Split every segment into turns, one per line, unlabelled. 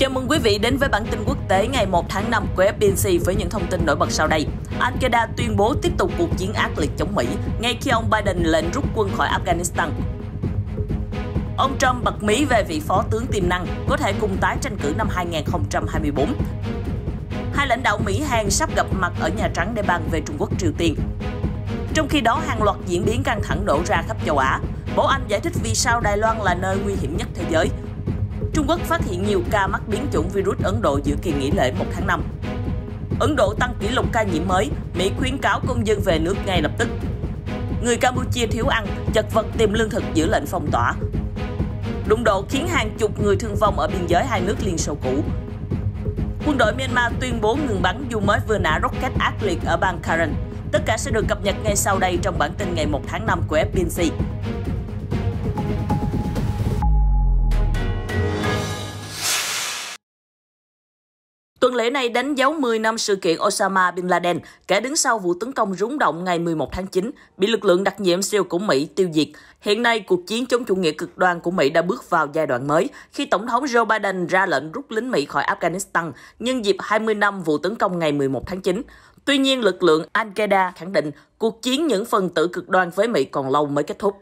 Chào mừng quý vị đến với bản tin quốc tế ngày 1 tháng 5 của FBC với những thông tin nổi bật sau đây. Anh Qaeda tuyên bố tiếp tục cuộc chiến ác liệt chống Mỹ ngay khi ông Biden lệnh rút quân khỏi Afghanistan. Ông Trump bật mí về vị phó tướng tiềm năng có thể cùng tái tranh cử năm 2024. Hai lãnh đạo Mỹ Hàn sắp gặp mặt ở Nhà Trắng để bàn về Trung Quốc Triều Tiên. Trong khi đó, hàng loạt diễn biến căng thẳng nổ ra khắp châu Á. Bố Anh giải thích vì sao Đài Loan là nơi nguy hiểm nhất thế giới Trung Quốc phát hiện nhiều ca mắc biến chủng virus Ấn Độ giữa kỳ nghỉ lễ 1 tháng 5. Ấn Độ tăng kỷ lục ca nhiễm mới, Mỹ khuyến cáo công dân về nước ngay lập tức. Người Campuchia thiếu ăn, chật vật tìm lương thực giữa lệnh phong tỏa. Đụng độ khiến hàng chục người thương vong ở biên giới hai nước Liên Xô cũ. Quân đội Myanmar tuyên bố ngừng bắn dù mới vừa nã rocket ác liệt ở bang Karen. Tất cả sẽ được cập nhật ngay sau đây trong bản tin ngày 1 tháng 5 của FBC. lễ này đánh dấu 10 năm sự kiện Osama Bin Laden, kẻ đứng sau vụ tấn công rúng động ngày 11 tháng 9, bị lực lượng đặc nhiệm siêu của Mỹ tiêu diệt. Hiện nay, cuộc chiến chống chủ nghĩa cực đoan của Mỹ đã bước vào giai đoạn mới, khi Tổng thống Joe Biden ra lệnh rút lính Mỹ khỏi Afghanistan nhân dịp 20 năm vụ tấn công ngày 11 tháng 9. Tuy nhiên, lực lượng Al-Qaeda khẳng định cuộc chiến những phần tử cực đoan với Mỹ còn lâu mới kết thúc.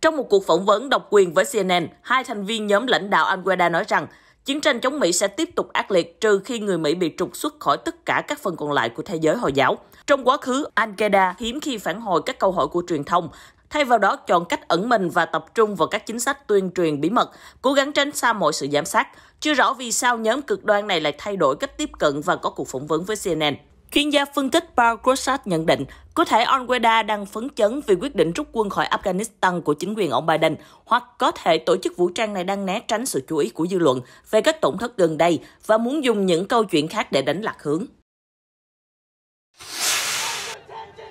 Trong một cuộc phỏng vấn độc quyền với CNN, hai thành viên nhóm lãnh đạo Al-Qaeda nói rằng Chiến tranh chống Mỹ sẽ tiếp tục ác liệt trừ khi người Mỹ bị trục xuất khỏi tất cả các phần còn lại của thế giới Hồi giáo. Trong quá khứ, Al-Qaeda hiếm khi phản hồi các câu hỏi của truyền thông, thay vào đó chọn cách ẩn mình và tập trung vào các chính sách tuyên truyền bí mật, cố gắng tránh xa mọi sự giám sát. Chưa rõ vì sao nhóm cực đoan này lại thay đổi cách tiếp cận và có cuộc phỏng vấn với CNN. Chuyên gia phân tích Paul Grossat nhận định, có thể Ongueda đang phấn chấn vì quyết định rút quân khỏi Afghanistan của chính quyền ông Biden, hoặc có thể tổ chức vũ trang này đang né tránh sự chú ý của dư luận về các tổn thất gần đây và muốn dùng những câu chuyện khác để đánh lạc hướng.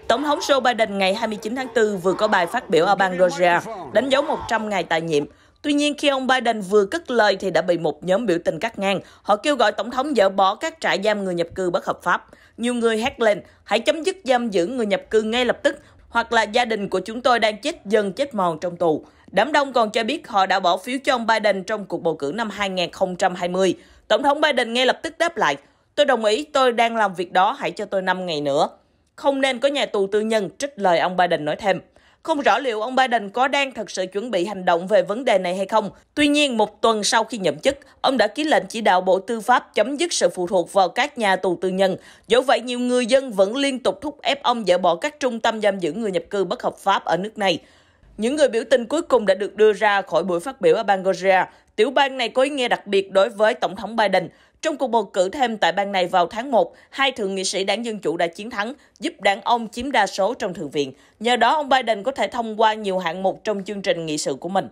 Tổng thống Joe Biden ngày 29 tháng 4 vừa có bài phát biểu ở bang Georgia đánh dấu 100 ngày tại nhiệm. Tuy nhiên, khi ông Biden vừa cất lời thì đã bị một nhóm biểu tình cắt ngang. Họ kêu gọi Tổng thống dỡ bỏ các trại giam người nhập cư bất hợp pháp. Nhiều người hét lên, hãy chấm dứt giam giữ người nhập cư ngay lập tức, hoặc là gia đình của chúng tôi đang chết dần chết mòn trong tù. Đám đông còn cho biết họ đã bỏ phiếu cho ông Biden trong cuộc bầu cử năm 2020. Tổng thống Biden ngay lập tức đáp lại, tôi đồng ý, tôi đang làm việc đó, hãy cho tôi 5 ngày nữa. Không nên có nhà tù tư nhân, trích lời ông Biden nói thêm. Không rõ liệu ông Biden có đang thật sự chuẩn bị hành động về vấn đề này hay không. Tuy nhiên, một tuần sau khi nhậm chức, ông đã ký lệnh chỉ đạo Bộ Tư pháp chấm dứt sự phụ thuộc vào các nhà tù tư nhân. Dẫu vậy, nhiều người dân vẫn liên tục thúc ép ông dỡ bỏ các trung tâm giam giữ người nhập cư bất hợp pháp ở nước này. Những người biểu tình cuối cùng đã được đưa ra khỏi buổi phát biểu ở bang Georgia. Tiểu bang này có ý nghĩa đặc biệt đối với Tổng thống Biden. Trong cuộc bầu cử thêm tại bang này vào tháng 1, hai thượng nghị sĩ đảng Dân Chủ đã chiến thắng, giúp đảng ông chiếm đa số trong Thượng viện. Nhờ đó, ông Biden có thể thông qua nhiều hạng mục trong chương trình nghị sự của mình.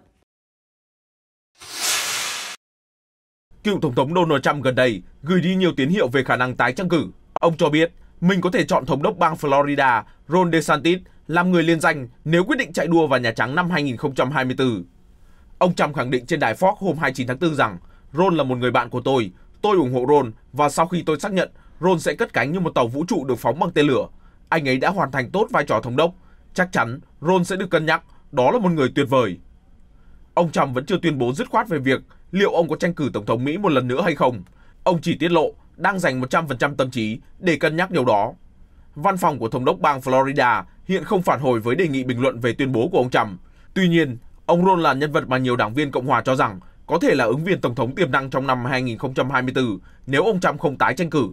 Cựu Tổng thống Donald Trump gần đây gửi đi nhiều tín hiệu về khả năng tái tranh cử. Ông cho biết mình có thể chọn Thống đốc bang Florida Ron DeSantis làm người liên danh nếu quyết định chạy đua vào Nhà Trắng năm 2024. Ông Trump khẳng định trên đài Fox hôm 29 tháng 4 rằng Ron là một người bạn của tôi Tôi ủng hộ Ron và sau khi tôi xác nhận Ron sẽ cất cánh như một tàu vũ trụ được phóng bằng tên lửa. Anh ấy đã hoàn thành tốt vai trò thống đốc. Chắc chắn Ron sẽ được cân nhắc, đó là một người tuyệt vời. Ông Trump vẫn chưa tuyên bố dứt khoát về việc liệu ông có tranh cử Tổng thống Mỹ một lần nữa hay không. Ông chỉ tiết lộ đang dành 100% tâm trí để cân nhắc điều đó. Văn phòng của Thống đốc bang Florida hiện không phản hồi với đề nghị bình luận về tuyên bố của ông Trump. Tuy nhiên, ông Ron là nhân vật mà nhiều đảng viên Cộng hòa cho rằng có thể là ứng viên tổng thống tiềm năng trong năm 2024 nếu ông Trump không tái tranh cử.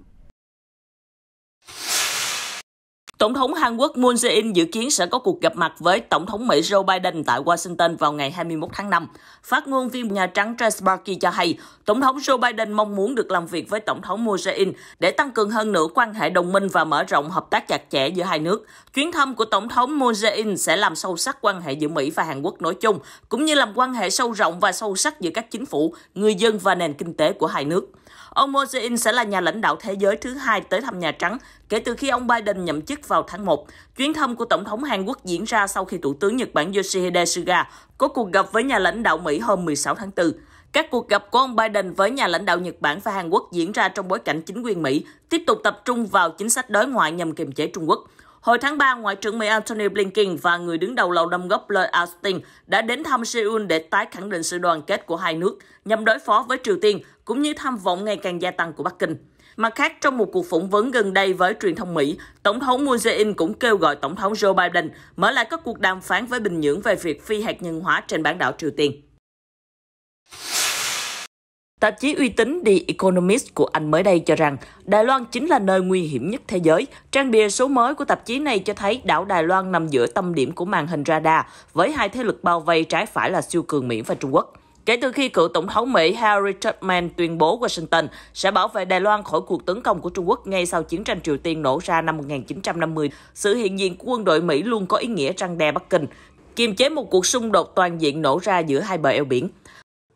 Tổng thống Hàn Quốc Moon Jae-in dự kiến sẽ có cuộc gặp mặt với Tổng thống Mỹ Joe Biden tại Washington vào ngày 21 tháng 5. Phát ngôn viên Nhà Trắng Jess Psaki cho hay, Tổng thống Joe Biden mong muốn được làm việc với Tổng thống Moon Jae-in để tăng cường hơn nữa quan hệ đồng minh và mở rộng hợp tác chặt chẽ giữa hai nước. Chuyến thăm của Tổng thống Moon Jae-in sẽ làm sâu sắc quan hệ giữa Mỹ và Hàn Quốc nói chung, cũng như làm quan hệ sâu rộng và sâu sắc giữa các chính phủ, người dân và nền kinh tế của hai nước. Ông Moon Jae-in sẽ là nhà lãnh đạo thế giới thứ hai tới thăm Nhà Trắng kể từ khi ông Biden nhậm chức vào tháng 1. Chuyến thăm của Tổng thống Hàn Quốc diễn ra sau khi Thủ tướng Nhật Bản Yoshihide Suga có cuộc gặp với nhà lãnh đạo Mỹ hôm 16 tháng 4. Các cuộc gặp của ông Biden với nhà lãnh đạo Nhật Bản và Hàn Quốc diễn ra trong bối cảnh chính quyền Mỹ tiếp tục tập trung vào chính sách đối ngoại nhằm kiềm chế Trung Quốc. Hồi tháng 3, Ngoại trưởng Mỹ Antony Blinken và người đứng đầu Lầu Năm gốc Lloyd Austin đã đến thăm Seoul để tái khẳng định sự đoàn kết của hai nước nhằm đối phó với Triều Tiên, cũng như tham vọng ngày càng gia tăng của Bắc Kinh. Mặt khác, trong một cuộc phỏng vấn gần đây với truyền thông Mỹ, Tổng thống Moon Jae-in cũng kêu gọi Tổng thống Joe Biden mở lại các cuộc đàm phán với Bình Nhưỡng về việc phi hạt nhân hóa trên bán đảo Triều Tiên. Tạp chí uy tín The Economist của Anh mới đây cho rằng Đài Loan chính là nơi nguy hiểm nhất thế giới. Trang bìa số mới của tạp chí này cho thấy đảo Đài Loan nằm giữa tâm điểm của màn hình radar với hai thế lực bao vây trái phải là siêu cường Mỹ và Trung Quốc kể từ khi cựu Tổng thống Mỹ Harry Truman tuyên bố Washington sẽ bảo vệ Đài Loan khỏi cuộc tấn công của Trung Quốc ngay sau chiến tranh Triều Tiên nổ ra năm 1950. Sự hiện diện của quân đội Mỹ luôn có ý nghĩa răng đe Bắc Kinh, kiềm chế một cuộc xung đột toàn diện nổ ra giữa hai bờ eo biển.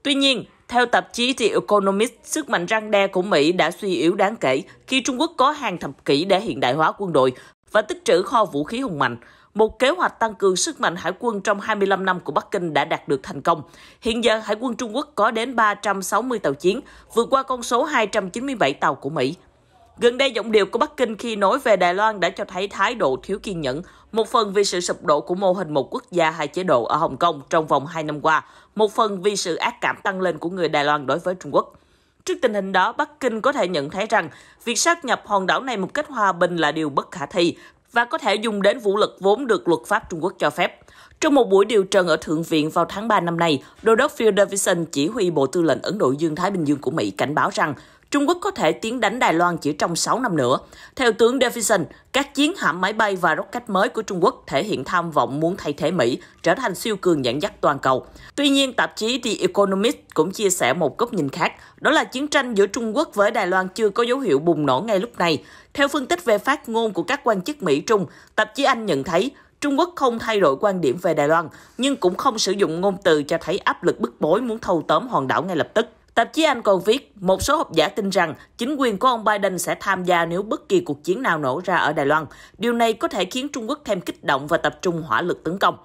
Tuy nhiên, theo tạp chí The Economist, sức mạnh răng đe của Mỹ đã suy yếu đáng kể khi Trung Quốc có hàng thập kỷ để hiện đại hóa quân đội và tích trữ kho vũ khí hùng mạnh một kế hoạch tăng cường sức mạnh hải quân trong 25 năm của Bắc Kinh đã đạt được thành công. Hiện giờ, Hải quân Trung Quốc có đến 360 tàu chiến, vượt qua con số 297 tàu của Mỹ. Gần đây, giọng điệu của Bắc Kinh khi nói về Đài Loan đã cho thấy thái độ thiếu kiên nhẫn, một phần vì sự sụp đổ của mô hình một quốc gia hai chế độ ở Hồng Kông trong vòng 2 năm qua, một phần vì sự ác cảm tăng lên của người Đài Loan đối với Trung Quốc. Trước tình hình đó, Bắc Kinh có thể nhận thấy rằng việc sát nhập hòn đảo này một cách hòa bình là điều bất khả thi và có thể dùng đến vũ lực vốn được luật pháp Trung Quốc cho phép. Trong một buổi điều trần ở Thượng viện vào tháng 3 năm nay, Đô đốc Phil Davidson chỉ huy Bộ Tư lệnh Ấn Độ Dương-Thái Bình Dương của Mỹ cảnh báo rằng Trung Quốc có thể tiến đánh Đài Loan chỉ trong 6 năm nữa. Theo tướng Davison, các chiến hạm máy bay và rocket mới của Trung Quốc thể hiện tham vọng muốn thay thế Mỹ, trở thành siêu cường dẫn dắt toàn cầu. Tuy nhiên, tạp chí The Economist cũng chia sẻ một góc nhìn khác, đó là chiến tranh giữa Trung Quốc với Đài Loan chưa có dấu hiệu bùng nổ ngay lúc này. Theo phân tích về phát ngôn của các quan chức Mỹ-Trung, tạp chí Anh nhận thấy Trung Quốc không thay đổi quan điểm về Đài Loan, nhưng cũng không sử dụng ngôn từ cho thấy áp lực bức bối muốn thâu tóm hòn đảo ngay lập tức. Tạp chí Anh còn viết, một số học giả tin rằng chính quyền của ông Biden sẽ tham gia nếu bất kỳ cuộc chiến nào nổ ra ở Đài Loan. Điều này có thể khiến Trung Quốc thêm kích động và tập trung hỏa lực tấn công.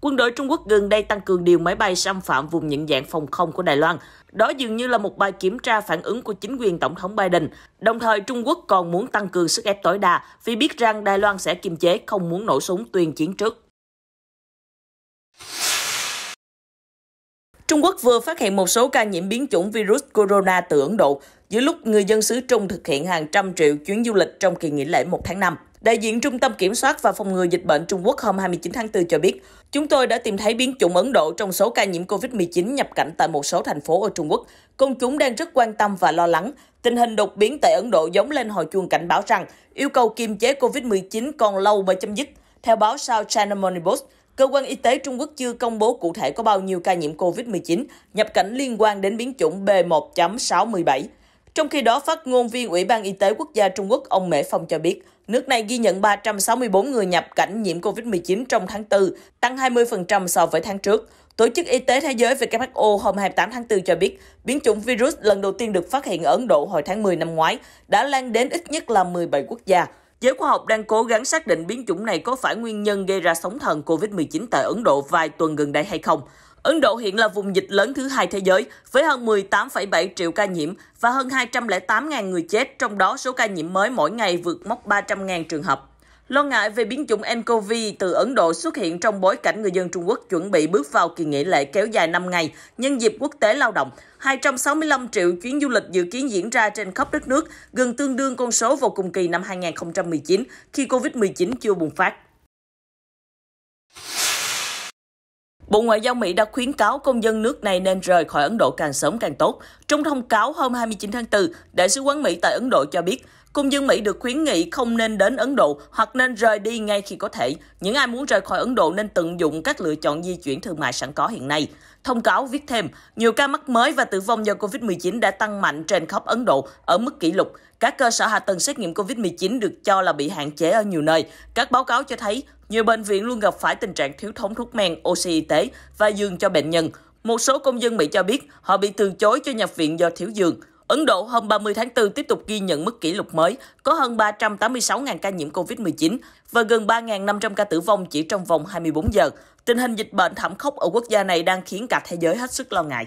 Quân đội Trung Quốc gần đây tăng cường điều máy bay xâm phạm vùng nhận dạng phòng không của Đài Loan. Đó dường như là một bài kiểm tra phản ứng của chính quyền Tổng thống Biden. Đồng thời, Trung Quốc còn muốn tăng cường sức ép tối đa vì biết rằng Đài Loan sẽ kiềm chế không muốn nổ súng tuyên chiến trước. Trung Quốc vừa phát hiện một số ca nhiễm biến chủng virus corona từ Ấn Độ giữa lúc người dân xứ Trung thực hiện hàng trăm triệu chuyến du lịch trong kỳ nghỉ lễ 1 tháng 5. Đại diện Trung tâm Kiểm soát và Phòng ngừa Dịch bệnh Trung Quốc hôm 29 tháng 4 cho biết, chúng tôi đã tìm thấy biến chủng Ấn Độ trong số ca nhiễm COVID-19 nhập cảnh tại một số thành phố ở Trung Quốc. Công chúng đang rất quan tâm và lo lắng. Tình hình đột biến tại Ấn Độ giống lên hồi chuông cảnh báo rằng yêu cầu kiềm chế COVID-19 còn lâu mới chấm dứt. Theo báo South China Morning Post, cơ quan y tế Trung Quốc chưa công bố cụ thể có bao nhiêu ca nhiễm COVID-19 nhập cảnh liên quan đến biến chủng b 1 617 Trong khi đó, phát ngôn viên Ủy ban Y tế Quốc gia Trung Quốc ông Mễ Phong cho biết, nước này ghi nhận 364 người nhập cảnh nhiễm COVID-19 trong tháng 4, tăng 20% so với tháng trước. Tổ chức Y tế Thế giới WHO hôm 28 tháng 4 cho biết, biến chủng virus lần đầu tiên được phát hiện ở Ấn Độ hồi tháng 10 năm ngoái đã lan đến ít nhất là 17 quốc gia. Giới khoa học đang cố gắng xác định biến chủng này có phải nguyên nhân gây ra sóng thần COVID-19 tại Ấn Độ vài tuần gần đây hay không. Ấn Độ hiện là vùng dịch lớn thứ hai thế giới với hơn 18,7 triệu ca nhiễm và hơn 208.000 người chết, trong đó số ca nhiễm mới mỗi ngày vượt mốc 300.000 trường hợp. Lo ngại về biến chủng nCoV từ Ấn Độ xuất hiện trong bối cảnh người dân Trung Quốc chuẩn bị bước vào kỳ nghỉ lễ kéo dài 5 ngày nhân dịp quốc tế lao động. 265 triệu chuyến du lịch dự kiến diễn ra trên khắp đất nước, gần tương đương con số vào cùng kỳ năm 2019 khi COVID-19 chưa bùng phát. Bộ Ngoại giao Mỹ đã khuyến cáo công dân nước này nên rời khỏi Ấn Độ càng sớm càng tốt. Trong thông cáo hôm 29 tháng 4, Đại sứ quán Mỹ tại Ấn Độ cho biết Công dân Mỹ được khuyến nghị không nên đến Ấn Độ hoặc nên rời đi ngay khi có thể. Những ai muốn rời khỏi Ấn Độ nên tận dụng các lựa chọn di chuyển thương mại sẵn có hiện nay. Thông cáo viết thêm, nhiều ca mắc mới và tử vong do COVID-19 đã tăng mạnh trên khắp Ấn Độ ở mức kỷ lục. Các cơ sở hạ tầng xét nghiệm COVID-19 được cho là bị hạn chế ở nhiều nơi. Các báo cáo cho thấy, nhiều bệnh viện luôn gặp phải tình trạng thiếu thống thuốc men, oxy y tế và giường cho bệnh nhân. Một số công dân Mỹ cho biết họ bị từ chối cho nhập viện do thiếu giường. Ấn Độ hôm 30 tháng 4 tiếp tục ghi nhận mức kỷ lục mới, có hơn 386.000 ca nhiễm COVID-19 và gần 3.500 ca tử vong chỉ trong vòng 24 giờ. Tình hình dịch bệnh thảm khốc ở quốc gia này đang khiến cả thế giới hết sức lo ngại.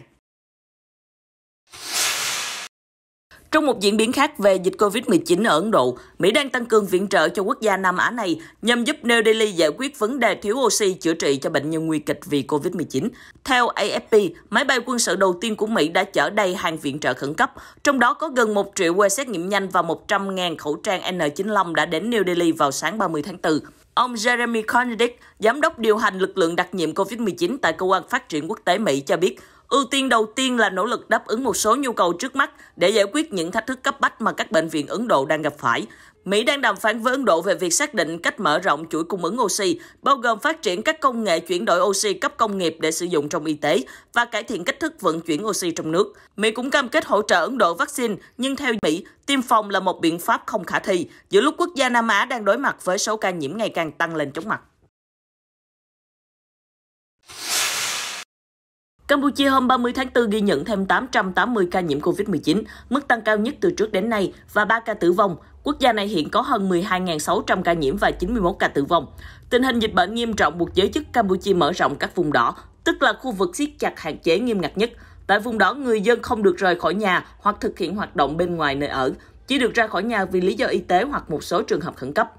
Trong một diễn biến khác về dịch COVID-19 ở Ấn Độ, Mỹ đang tăng cường viện trợ cho quốc gia Nam Á này nhằm giúp New Delhi giải quyết vấn đề thiếu oxy chữa trị cho bệnh nhân nguy kịch vì COVID-19. Theo AFP, máy bay quân sự đầu tiên của Mỹ đã chở đầy hàng viện trợ khẩn cấp, trong đó có gần 1 triệu que xét nghiệm nhanh và 100.000 khẩu trang N95 đã đến New Delhi vào sáng 30 tháng 4. Ông Jeremy Cornyn, giám đốc điều hành lực lượng đặc nhiệm COVID-19 tại Cơ quan Phát triển Quốc tế Mỹ cho biết, Ưu tiên đầu tiên là nỗ lực đáp ứng một số nhu cầu trước mắt để giải quyết những thách thức cấp bách mà các bệnh viện Ấn Độ đang gặp phải. Mỹ đang đàm phán với Ấn Độ về việc xác định cách mở rộng chuỗi cung ứng oxy, bao gồm phát triển các công nghệ chuyển đổi oxy cấp công nghiệp để sử dụng trong y tế và cải thiện cách thức vận chuyển oxy trong nước. Mỹ cũng cam kết hỗ trợ Ấn Độ vaccine, nhưng theo Mỹ, tiêm phòng là một biện pháp không khả thi, giữa lúc quốc gia Nam Á đang đối mặt với số ca nhiễm ngày càng tăng lên chóng mặt. Campuchia hôm 30 tháng 4 ghi nhận thêm 880 ca nhiễm COVID-19, mức tăng cao nhất từ trước đến nay, và 3 ca tử vong. Quốc gia này hiện có hơn 12.600 ca nhiễm và 91 ca tử vong. Tình hình dịch bệnh nghiêm trọng buộc giới chức Campuchia mở rộng các vùng đỏ, tức là khu vực siết chặt hạn chế nghiêm ngặt nhất. Tại vùng đó, người dân không được rời khỏi nhà hoặc thực hiện hoạt động bên ngoài nơi ở, chỉ được ra khỏi nhà vì lý do y tế hoặc một số trường hợp khẩn cấp.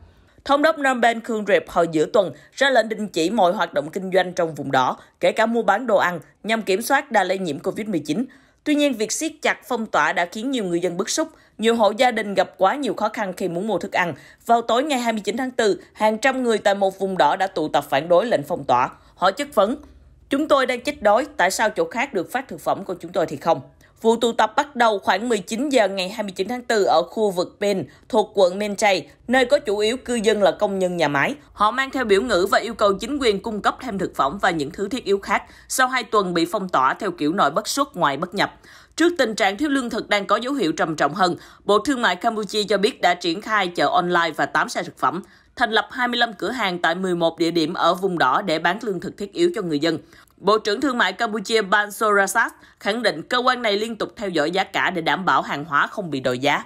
Thống đốc Nam Ben Khương Rệp hồi giữa tuần ra lệnh đình chỉ mọi hoạt động kinh doanh trong vùng đỏ, kể cả mua bán đồ ăn, nhằm kiểm soát đà lây nhiễm COVID-19. Tuy nhiên, việc siết chặt phong tỏa đã khiến nhiều người dân bức xúc. Nhiều hộ gia đình gặp quá nhiều khó khăn khi muốn mua thức ăn. Vào tối ngày 29 tháng 4, hàng trăm người tại một vùng đỏ đã tụ tập phản đối lệnh phong tỏa. Họ chất vấn, chúng tôi đang chết đói, tại sao chỗ khác được phát thực phẩm của chúng tôi thì không? Vụ tụ tập bắt đầu khoảng 19 giờ ngày 29 tháng 4 ở khu vực Ben thuộc quận Мен nơi có chủ yếu cư dân là công nhân nhà máy. Họ mang theo biểu ngữ và yêu cầu chính quyền cung cấp thêm thực phẩm và những thứ thiết yếu khác sau 2 tuần bị phong tỏa theo kiểu nội bất xuất ngoài bất nhập. Trước tình trạng thiếu lương thực đang có dấu hiệu trầm trọng hơn, Bộ Thương mại Campuchia cho biết đã triển khai chợ online và 8 xe thực phẩm, thành lập 25 cửa hàng tại 11 địa điểm ở vùng đỏ để bán lương thực thiết yếu cho người dân. Bộ trưởng Thương mại Campuchia Ban Sorasat khẳng định cơ quan này liên tục theo dõi giá cả để đảm bảo hàng hóa không bị đội giá.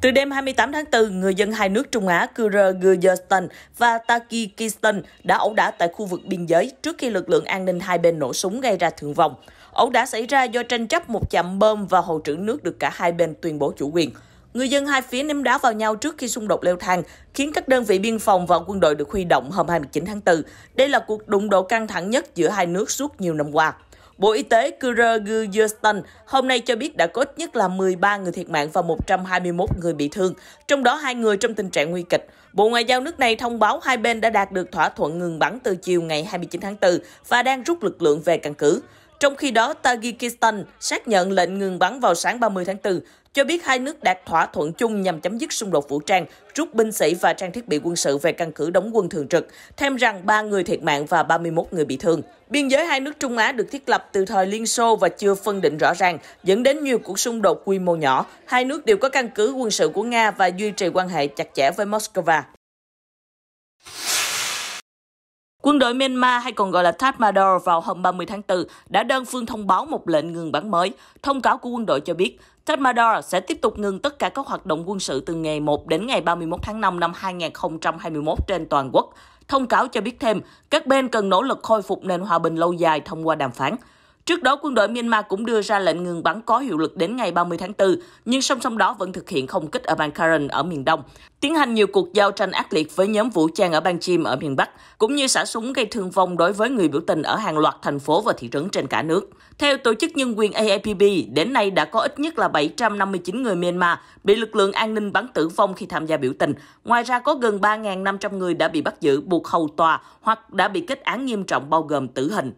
Từ đêm 28 tháng 4, người dân hai nước Trung Á Kyrgyzstan và Tajikistan đã ẩu đả tại khu vực biên giới trước khi lực lượng an ninh hai bên nổ súng gây ra thương vong. Ẩu đả xảy ra do tranh chấp một chạm bơm và hồ trữ nước được cả hai bên tuyên bố chủ quyền. Người dân hai phía ném đá vào nhau trước khi xung đột leo thang, khiến các đơn vị biên phòng và quân đội được huy động hôm 29 tháng 4. Đây là cuộc đụng độ căng thẳng nhất giữa hai nước suốt nhiều năm qua. Bộ Y tế Kyrgyzstan hôm nay cho biết đã có ít nhất là 13 người thiệt mạng và 121 người bị thương, trong đó hai người trong tình trạng nguy kịch. Bộ Ngoại giao nước này thông báo hai bên đã đạt được thỏa thuận ngừng bắn từ chiều ngày 29 tháng 4 và đang rút lực lượng về căn cứ. Trong khi đó, Tajikistan xác nhận lệnh ngừng bắn vào sáng 30 tháng 4, cho biết hai nước đạt thỏa thuận chung nhằm chấm dứt xung đột vũ trang, rút binh sĩ và trang thiết bị quân sự về căn cứ đóng quân thường trực, thêm rằng 3 người thiệt mạng và 31 người bị thương. Biên giới hai nước Trung Á được thiết lập từ thời Liên Xô và chưa phân định rõ ràng, dẫn đến nhiều cuộc xung đột quy mô nhỏ. Hai nước đều có căn cứ quân sự của Nga và duy trì quan hệ chặt chẽ với Moscow. Quân đội Myanmar hay còn gọi là Tatmadaw vào hôm 30 tháng 4 đã đơn phương thông báo một lệnh ngừng bắn mới. Thông cáo của quân đội cho biết, Tatmadaw sẽ tiếp tục ngừng tất cả các hoạt động quân sự từ ngày 1 đến ngày 31 tháng 5 năm 2021 trên toàn quốc. Thông cáo cho biết thêm, các bên cần nỗ lực khôi phục nền hòa bình lâu dài thông qua đàm phán. Trước đó, quân đội Myanmar cũng đưa ra lệnh ngừng bắn có hiệu lực đến ngày 30 tháng 4, nhưng song song đó vẫn thực hiện không kích ở bang Karen ở miền Đông, tiến hành nhiều cuộc giao tranh ác liệt với nhóm vũ trang ở bang Chim ở miền Bắc, cũng như xả súng gây thương vong đối với người biểu tình ở hàng loạt thành phố và thị trấn trên cả nước. Theo Tổ chức Nhân quyền AIPB, đến nay đã có ít nhất là 759 người Myanmar bị lực lượng an ninh bắn tử vong khi tham gia biểu tình. Ngoài ra, có gần 3.500 người đã bị bắt giữ buộc hầu tòa hoặc đã bị kết án nghiêm trọng bao gồm tử hình.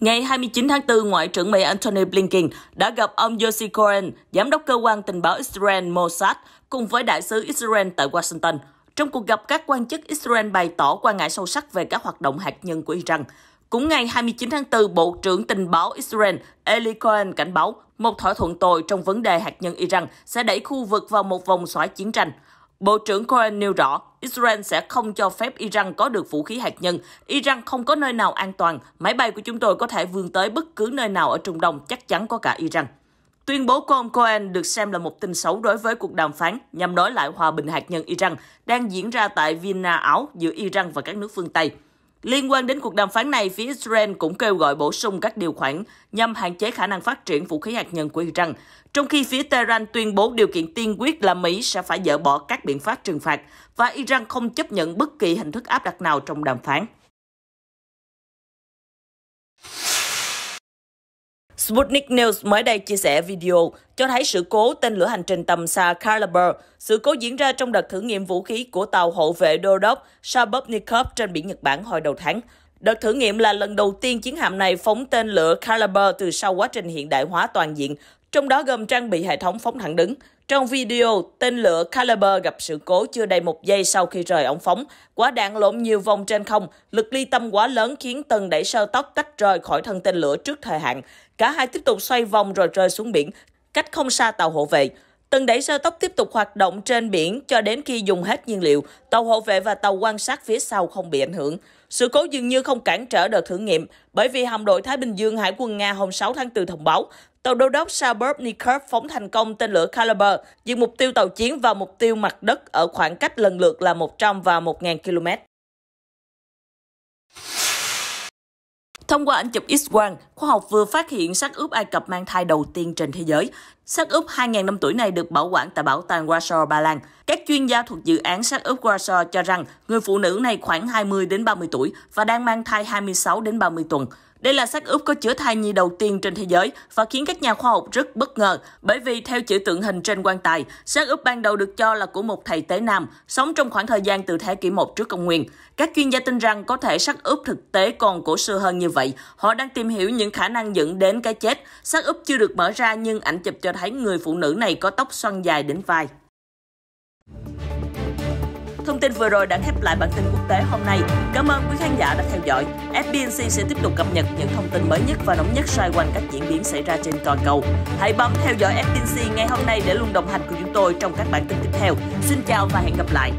Ngày 29 tháng 4, Ngoại trưởng Mỹ Antony Blinken đã gặp ông Yossi Cohen, giám đốc cơ quan tình báo Israel Mossad, cùng với đại sứ Israel tại Washington. Trong cuộc gặp, các quan chức Israel bày tỏ quan ngại sâu sắc về các hoạt động hạt nhân của Iran. Cũng ngày 29 tháng 4, Bộ trưởng Tình báo Israel Eli Cohen cảnh báo một thỏa thuận tồi trong vấn đề hạt nhân Iran sẽ đẩy khu vực vào một vòng xoáy chiến tranh. Bộ trưởng Cohen nêu rõ, Israel sẽ không cho phép Iran có được vũ khí hạt nhân. Iran không có nơi nào an toàn. Máy bay của chúng tôi có thể vươn tới bất cứ nơi nào ở Trung Đông, chắc chắn có cả Iran. Tuyên bố của ông Cohen được xem là một tin xấu đối với cuộc đàm phán nhằm nối lại hòa bình hạt nhân Iran đang diễn ra tại Vienna, Áo giữa Iran và các nước phương Tây. Liên quan đến cuộc đàm phán này, phía Israel cũng kêu gọi bổ sung các điều khoản nhằm hạn chế khả năng phát triển vũ khí hạt nhân của Iran, trong khi phía Tehran tuyên bố điều kiện tiên quyết là Mỹ sẽ phải dỡ bỏ các biện pháp trừng phạt và Iran không chấp nhận bất kỳ hình thức áp đặt nào trong đàm phán. Sputnik News mới đây chia sẻ video cho thấy sự cố tên lửa hành trình tầm xa Caliber. Sự cố diễn ra trong đợt thử nghiệm vũ khí của tàu hộ vệ đô đốc Sabotnikov trên biển Nhật Bản hồi đầu tháng. Đợt thử nghiệm là lần đầu tiên chiến hạm này phóng tên lửa Caliber từ sau quá trình hiện đại hóa toàn diện, trong đó gồm trang bị hệ thống phóng thẳng đứng. Trong video, tên lửa Caliber gặp sự cố chưa đầy một giây sau khi rời ống phóng. Quả đạn lộn nhiều vòng trên không, lực ly tâm quá lớn khiến tần đẩy sơ tóc tách rời khỏi thân tên lửa trước thời hạn. Cả hai tiếp tục xoay vòng rồi rơi xuống biển, cách không xa tàu hộ vệ. Tần đẩy sơ tốc tiếp tục hoạt động trên biển cho đến khi dùng hết nhiên liệu, tàu hộ vệ và tàu quan sát phía sau không bị ảnh hưởng. Sự cố dường như không cản trở đợt thử nghiệm bởi vì hạm đội Thái Bình Dương Hải quân Nga hôm 6 tháng 4 thông báo tàu đô đốc Sabernikov phóng thành công tên lửa Caliber, diệt mục tiêu tàu chiến và mục tiêu mặt đất ở khoảng cách lần lượt là 100 và 1.000 km. Thông qua ảnh chụp X-quang, khoa học vừa phát hiện xác ướp Ai Cập mang thai đầu tiên trên thế giới. Xác ướp 2.000 năm tuổi này được bảo quản tại bảo tàng Warsaw, Ba Lan. Các chuyên gia thuộc dự án xác ướp Warsaw cho rằng người phụ nữ này khoảng 20 đến 30 tuổi và đang mang thai 26 đến 30 tuần. Đây là xác ướp có chứa thai nhi đầu tiên trên thế giới và khiến các nhà khoa học rất bất ngờ bởi vì theo chữ tượng hình trên quan tài, xác ướp ban đầu được cho là của một thầy tế nam sống trong khoảng thời gian từ thế kỷ 1 trước công nguyên. Các chuyên gia tin rằng có thể xác ướp thực tế còn cổ xưa hơn như vậy. Họ đang tìm hiểu những khả năng dẫn đến cái chết. Xác ướp chưa được mở ra nhưng ảnh chụp cho thấy người phụ nữ này có tóc xoăn dài đến vai. Thông tin vừa rồi đã khép lại bản tin quốc tế hôm nay. Cảm ơn quý khán giả đã theo dõi. FBNC sẽ tiếp tục cập nhật những thông tin mới nhất và nóng nhất xoay quanh các diễn biến xảy ra trên toàn cầu. Hãy bấm theo dõi FBNC ngày hôm nay để luôn đồng hành cùng chúng tôi trong các bản tin tiếp theo. Xin chào và hẹn gặp lại.